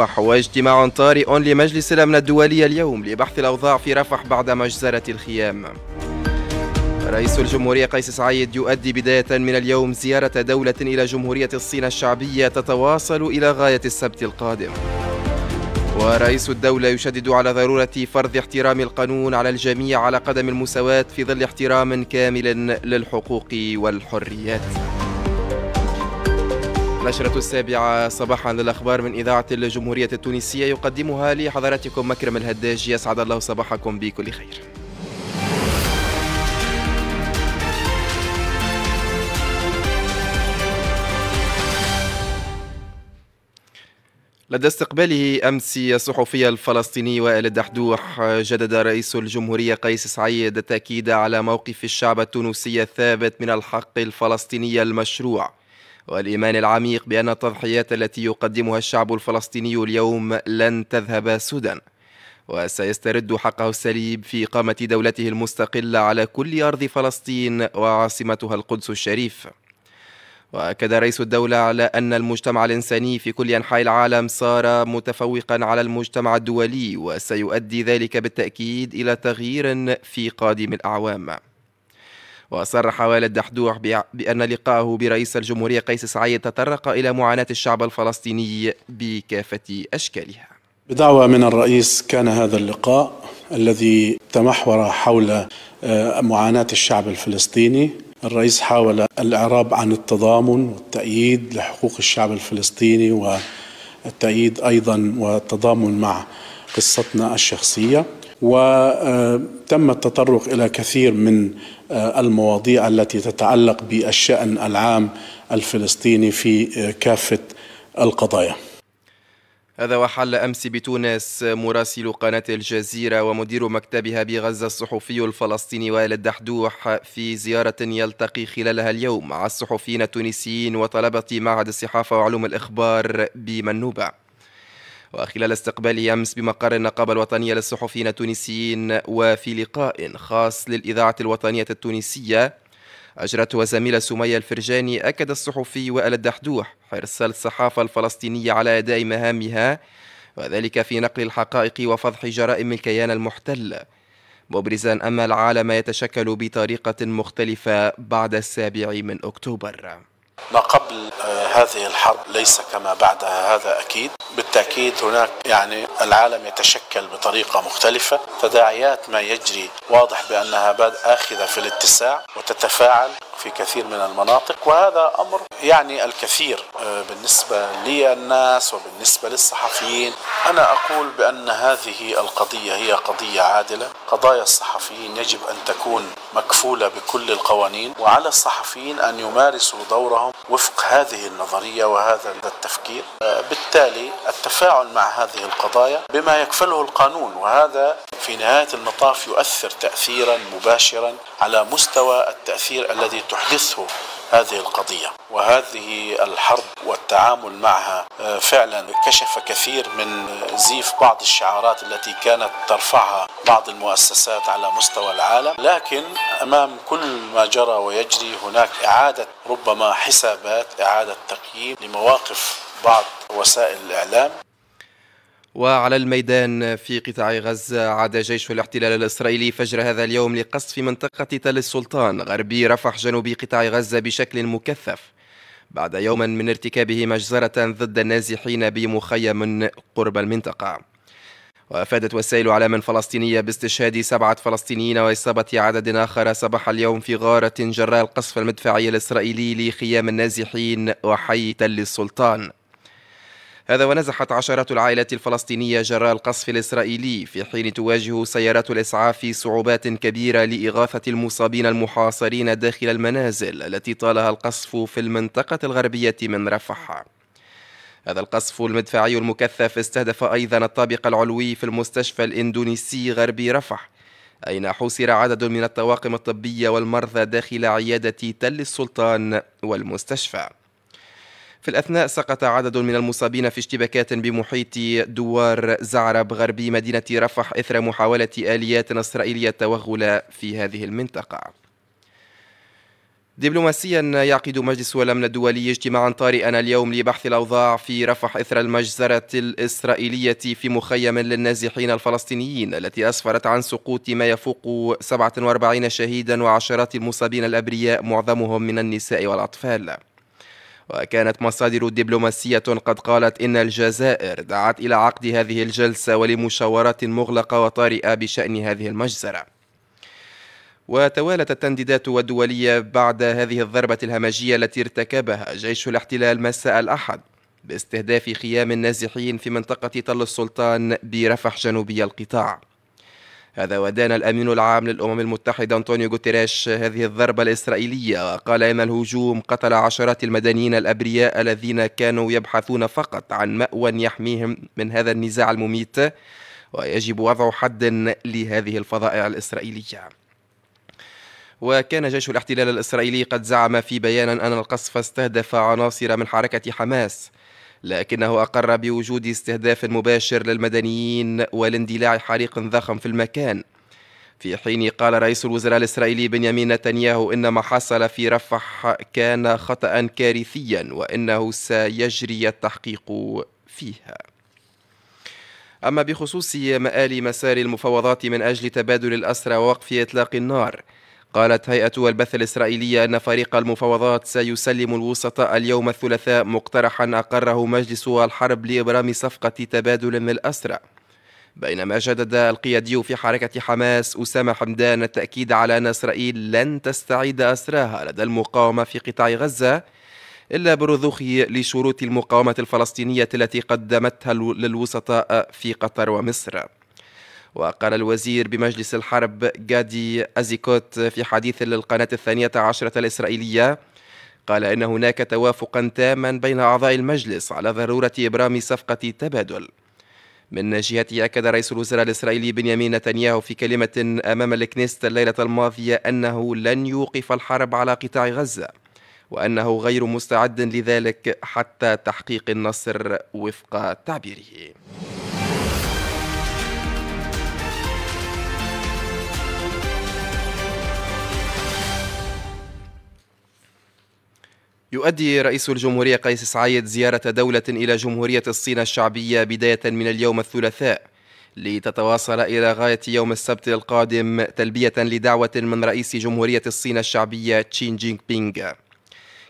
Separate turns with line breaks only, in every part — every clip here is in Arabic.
رفح واجتماع طارئ لمجلس الأمن الدولي اليوم لبحث الأوضاع في رفح بعد مجزرة الخيام رئيس الجمهورية قيس سعيد يؤدي بداية من اليوم زيارة دولة إلى جمهورية الصين الشعبية تتواصل إلى غاية السبت القادم ورئيس الدولة يشدد على ضرورة فرض احترام القانون على الجميع على قدم المساواة في ظل احترام كامل للحقوق والحريات نشرة السابعة صباحا للأخبار من إذاعة الجمهورية التونسية يقدمها لحضراتكم مكرم الهداج يسعد الله صباحكم بكل خير لدى استقباله أمس الصحفي الفلسطيني وائل الدحدوح جدد رئيس الجمهورية قيس سعيد التأكيد على موقف الشعب التونسي الثابت من الحق الفلسطيني المشروع والإيمان العميق بأن التضحيات التي يقدمها الشعب الفلسطيني اليوم لن تذهب سدى وسيسترد حقه السليب في إقامة دولته المستقلة على كل أرض فلسطين وعاصمتها القدس الشريف وأكد رئيس الدولة على أن المجتمع الإنساني في كل أنحاء العالم صار متفوقا على المجتمع الدولي وسيؤدي ذلك بالتأكيد إلى تغيير في قادم الأعوام وصرح والد دحدوح بأن لقاءه برئيس الجمهورية قيس سعيد تطرق إلى معاناة الشعب الفلسطيني بكافة أشكالها
بدعوة من الرئيس كان هذا اللقاء الذي تمحور حول آه، معاناة الشعب الفلسطيني الرئيس حاول الإعراب عن التضامن والتأييد لحقوق الشعب الفلسطيني والتأييد أيضا والتضامن مع قصتنا الشخصية وتم آه، التطرق إلى كثير من آه، المواضيع التي تتعلق بالشأن العام الفلسطيني في آه، كافة القضايا
هذا وحل أمس بتونس مراسل قناة الجزيرة ومدير مكتبها بغزة الصحفي الفلسطيني وائل الدحدوح في زيارة يلتقي خلالها اليوم مع الصحفيين التونسيين وطلبة معهد الصحافة وعلوم الإخبار بمنوبة وخلال استقباله أمس بمقر النقابة الوطنية للصحفيين التونسيين وفي لقاء خاص للإذاعة الوطنية التونسية أجرته زميلة سمية الفرجاني أكد الصحفي وائل الدحدوح حرص الصحافة الفلسطينية على أداء مهامها وذلك في نقل الحقائق وفضح جرائم الكيان المحتل مبرزا أن العالم يتشكل بطريقة مختلفة بعد السابع من أكتوبر
ما قبل آه، هذه الحرب ليس كما بعدها هذا اكيد بالتاكيد هناك يعني العالم يتشكل بطريقه مختلفه تداعيات ما يجري واضح بانها باد اخذه في الاتساع وتتفاعل في كثير من المناطق وهذا أمر يعني الكثير آه، بالنسبة للناس وبالنسبة للصحفيين أنا أقول بأن هذه القضية هي قضية عادلة قضايا الصحفيين يجب أن تكون مكفولة بكل القوانين وعلى الصحفيين أن يمارسوا دورهم وفق هذه النظرية وهذا التفكير آه، بالتالي التفاعل مع هذه القضايا بما يكفله القانون وهذا في نهاية المطاف يؤثر تأثيرا مباشرا على مستوى التأثير الذي تحدثه هذه القضية وهذه الحرب والتعامل معها آه، فعلا كشف كثير من زيف بعض الشعارات التي كانت ترفعها بعض المؤسسات على مستوى العالم لكن أمام كل ما جرى ويجري هناك إعادة ربما حسابات إعادة تقييم لمواقف بعض وسائل الإعلام
وعلى الميدان في قطاع غزة عاد جيش الاحتلال الإسرائيلي فجر هذا اليوم لقصف منطقة تل السلطان غربي رفح جنوبي قطاع غزة بشكل مكثف بعد يوم من ارتكابه مجزرة ضد النازحين بمخيم قرب المنطقة وأفادت وسائل أعلام فلسطينية باستشهاد سبعة فلسطينيين وإصابة عدد آخر صباح اليوم في غارة جراء القصف المدفعي الإسرائيلي لخيام النازحين وحي تل السلطان هذا ونزحت عشرات العائلات الفلسطينية جراء القصف الإسرائيلي في حين تواجه سيارات الإسعاف صعوبات كبيرة لإغاثة المصابين المحاصرين داخل المنازل التي طالها القصف في المنطقة الغربية من رفح هذا القصف المدفعي المكثف استهدف أيضا الطابق العلوي في المستشفى الإندونيسي غربي رفح أين حوصر عدد من الطواقم الطبية والمرضى داخل عيادة تل السلطان والمستشفى في الأثناء سقط عدد من المصابين في اشتباكات بمحيط دوار زعرب غربي مدينة رفح إثر محاولة آليات إسرائيلية التوغل في هذه المنطقة دبلوماسيا يعقد مجلس الامن الدولي اجتماعا طارئا اليوم لبحث الاوضاع في رفح اثر المجزره الاسرائيليه في مخيم للنازحين الفلسطينيين التي اسفرت عن سقوط ما يفوق 47 شهيدا وعشرات المصابين الابرياء معظمهم من النساء والاطفال. وكانت مصادر دبلوماسية قد قالت إن الجزائر دعت إلى عقد هذه الجلسة ولمشاورات مغلقة وطارئة بشأن هذه المجزرة وتوالت التنديدات الدولية بعد هذه الضربة الهمجية التي ارتكبها جيش الاحتلال مساء الأحد باستهداف خيام النازحين في منطقة تل السلطان برفح جنوبي القطاع هذا ودان الأمين العام للأمم المتحدة أنطونيو غوتيريش هذه الضربة الإسرائيلية وقال إن الهجوم قتل عشرات المدنيين الأبرياء الذين كانوا يبحثون فقط عن مأوى يحميهم من هذا النزاع المميت ويجب وضع حد لهذه الفظائع الإسرائيلية وكان جيش الاحتلال الإسرائيلي قد زعم في بيان أن القصف استهدف عناصر من حركة حماس لكنه أقر بوجود استهداف مباشر للمدنيين والاندلاع حريق ضخم في المكان في حين قال رئيس الوزراء الإسرائيلي بنيامين نتنياهو إن ما حصل في رفح كان خطأ كارثيا وإنه سيجري التحقيق فيها أما بخصوص مآل مسار المفاوضات من أجل تبادل الأسرى ووقف إطلاق النار قالت هيئة البث الإسرائيلية أن فريق المفاوضات سيسلم الوسطاء اليوم الثلاثاء مقترحا أقره مجلس الحرب لإبرام صفقة تبادل للأسرى بينما جدد القيادي في حركة حماس أسامة حمدان التأكيد على أن إسرائيل لن تستعيد أسراها لدى المقاومة في قطاع غزة إلا برضوخ لشروط المقاومة الفلسطينية التي قدمتها للوسطاء في قطر ومصر وقال الوزير بمجلس الحرب جادي أزيكوت في حديث للقناة الثانية عشرة الإسرائيلية قال إن هناك توافقا تاما بين أعضاء المجلس على ضرورة إبرام صفقة تبادل من جهته أكد رئيس الوزراء الإسرائيلي بنيامين نتنياهو في كلمة أمام الكنيست الليلة الماضية أنه لن يوقف الحرب على قطاع غزة وأنه غير مستعد لذلك حتى تحقيق النصر وفق تعبيره يؤدي رئيس الجمهورية قيس سعيد زيارة دولة إلى جمهورية الصين الشعبية بداية من اليوم الثلاثاء لتتواصل إلى غاية يوم السبت القادم تلبية لدعوة من رئيس جمهورية الصين الشعبية تشين جينغ بينغ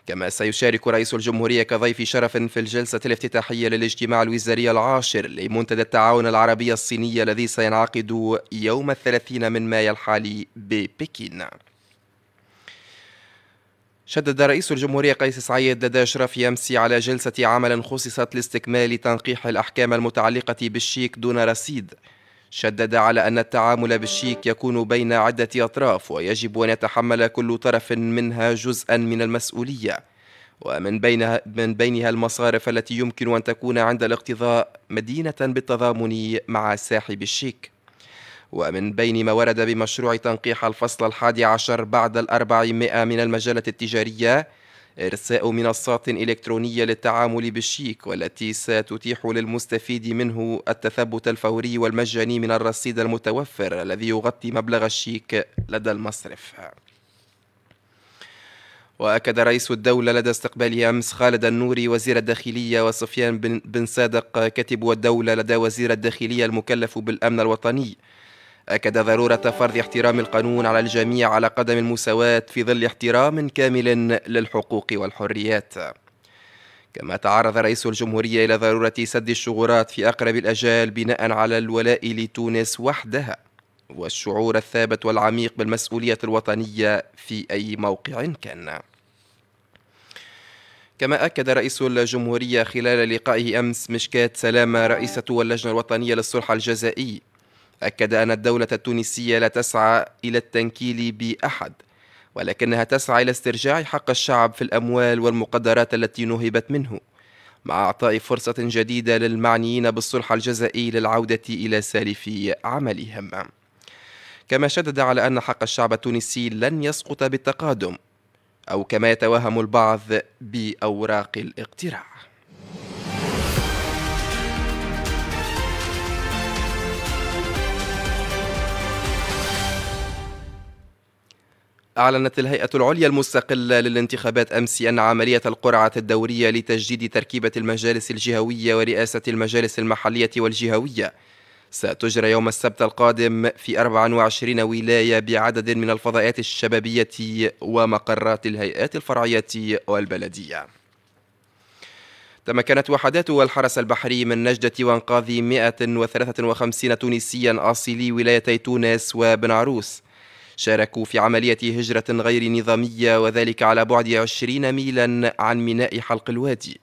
كما سيشارك رئيس الجمهورية كضيف شرف في الجلسة الافتتاحية للاجتماع الوزاري العاشر لمنتدى التعاون العربي الصيني الذي سينعقد يوم الثلاثين من مايو الحالي ببكين شدد رئيس الجمهورية قيس سعيد لدى إشراف أمس على جلسة عمل خصصت لاستكمال تنقيح الأحكام المتعلقة بالشيك دون رصيد شدد على أن التعامل بالشيك يكون بين عدة أطراف ويجب أن يتحمل كل طرف منها جزءا من المسؤولية ومن بينها, من بينها المصارف التي يمكن أن تكون عند الاقتضاء مدينة بالتضامن مع ساحب الشيك ومن بين ما ورد بمشروع تنقيح الفصل الحادي عشر بعد الأربعمائة من المجلة التجارية إرساء منصات إلكترونية للتعامل بالشيك والتي ستتيح للمستفيد منه التثبت الفوري والمجاني من الرصيد المتوفر الذي يغطي مبلغ الشيك لدى المصرف وأكد رئيس الدولة لدى استقبال أمس خالد النوري وزير الداخلية وسفيان بن صادق كاتب الدولة لدى وزير الداخلية المكلف بالأمن الوطني أكد ضرورة فرض احترام القانون على الجميع على قدم المساواة في ظل احترام كامل للحقوق والحريات كما تعرض رئيس الجمهورية إلى ضرورة سد الشغورات في أقرب الأجال بناء على الولاء لتونس وحدها والشعور الثابت والعميق بالمسؤولية الوطنية في أي موقع كان كما أكد رئيس الجمهورية خلال لقائه أمس مشكات سلامة رئيسة اللجنة الوطنية للصلح الجزائي أكد أن الدولة التونسية لا تسعى إلى التنكيل بأحد ولكنها تسعى إلى استرجاع حق الشعب في الأموال والمقدرات التي نهبت منه مع إعطاء فرصة جديدة للمعنيين بالصلح الجزائي للعودة إلى سالف عملهم كما شدد على أن حق الشعب التونسي لن يسقط بالتقادم أو كما يتوهم البعض بأوراق الاقتراع أعلنت الهيئة العليا المستقلة للانتخابات أمس أن عملية القرعة الدورية لتجديد تركيبة المجالس الجهوية ورئاسة المجالس المحلية والجهوية ستجرى يوم السبت القادم في 24 ولاية بعدد من الفضاءات الشبابية ومقرات الهيئات الفرعية والبلدية تمكنت وحدات الحرس البحري من نجدة وانقاذ 153 تونسيا أصيلي ولايتي تونس وبن عروس شاركوا في عملية هجرة غير نظامية وذلك على بعد 20 ميلا عن ميناء حلق الوادي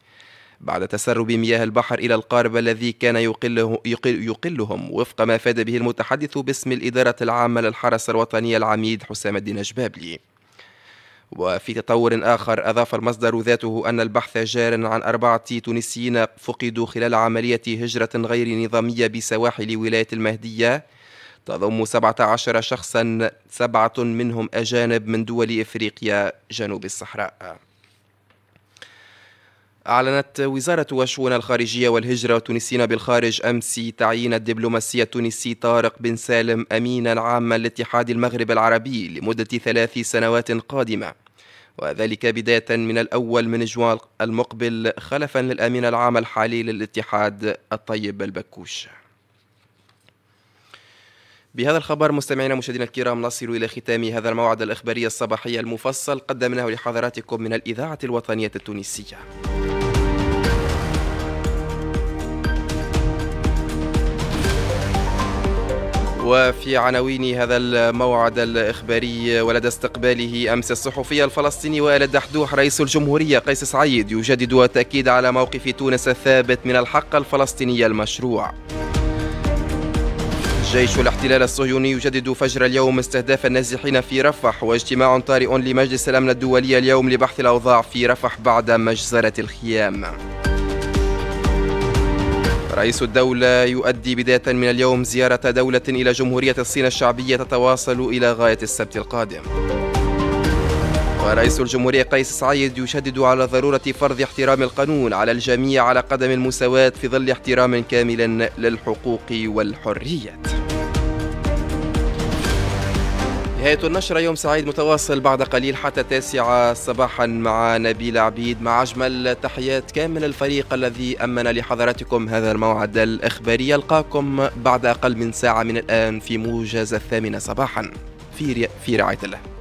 بعد تسرب مياه البحر إلى القارب الذي كان يقله يقل يقلهم وفق ما فاد به المتحدث باسم الإدارة العامة للحرس الوطني العميد حسام الدين جبابلي وفي تطور آخر أضاف المصدر ذاته أن البحث جار عن أربعة تونسيين فقدوا خلال عملية هجرة غير نظامية بسواحل ولاية المهدية تضم 17 شخصا سبعة منهم أجانب من دول إفريقيا جنوب الصحراء أعلنت وزارة الشؤون الخارجية والهجرة التونسيين بالخارج أمس تعيين الدبلوماسي التونسي طارق بن سالم أمينا عاما لاتحاد المغرب العربي لمدة ثلاث سنوات قادمة وذلك بداية من الأول من جوان المقبل خلفا للأمين العام الحالي للاتحاد الطيب البكوش بهذا الخبر مستمعينا مشاهدينا الكرام نصل إلى ختام هذا الموعد الإخباري الصباحي المفصل قدمناه لحضراتكم من الإذاعة الوطنية التونسية وفي عناوين هذا الموعد الإخباري ولدى استقباله أمس الصحفي الفلسطيني والد حدوح رئيس الجمهورية قيس سعيد يجدد التأكيد على موقف تونس الثابت من الحق الفلسطيني المشروع الجيش الاحتلال الصهيوني يجدد فجر اليوم استهداف النازحين في رفح واجتماع طارئ لمجلس الأمن الدولي اليوم لبحث الأوضاع في رفح بعد مجزرة الخيام رئيس الدولة يؤدي بداية من اليوم زيارة دولة إلى جمهورية الصين الشعبية تتواصل إلى غاية السبت القادم ورئيس الجمهورية قيس سعيد يشدد على ضرورة فرض احترام القانون على الجميع على قدم المساواة في ظل احترام كامل للحقوق والحريات نهاية النشرة يوم سعيد متواصل بعد قليل حتى تاسعة صباحا مع نبيل عبيد مع أجمل تحيات كامل الفريق الذي أمن لحضراتكم هذا الموعد الإخباري يلقاكم بعد أقل من ساعة من الآن في موجز الثامنة صباحا في, في رعاية الله